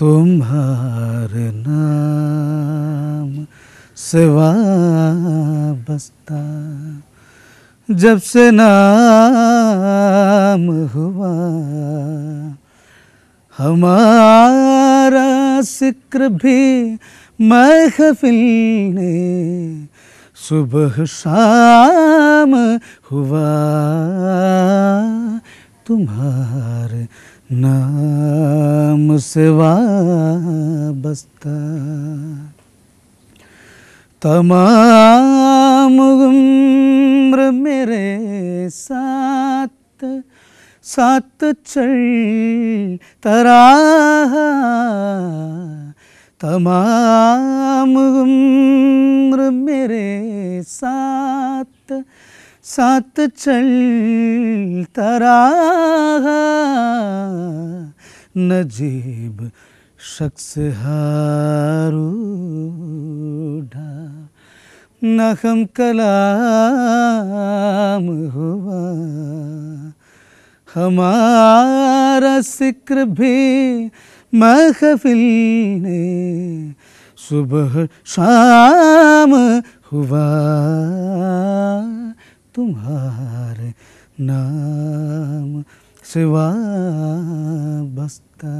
तुम्हारे नाम सिवा बसता जब से नाम हुआ हमारा सिक्र भी महफिल ने सुबह शाम हुआ तुम्हार नाम सेवा बसता तमाम उम्र मेरे साथ साथ चल तरा तमाम तमाम उम्र मेरे साथ साथ चलता रहा नजीब शख्स हारूढ़ा नखम कलाम हुआ हमारा सिक्र भी महफिल ने सुबह शाम हुआ तुम्हारे नाम सिवा बस्ता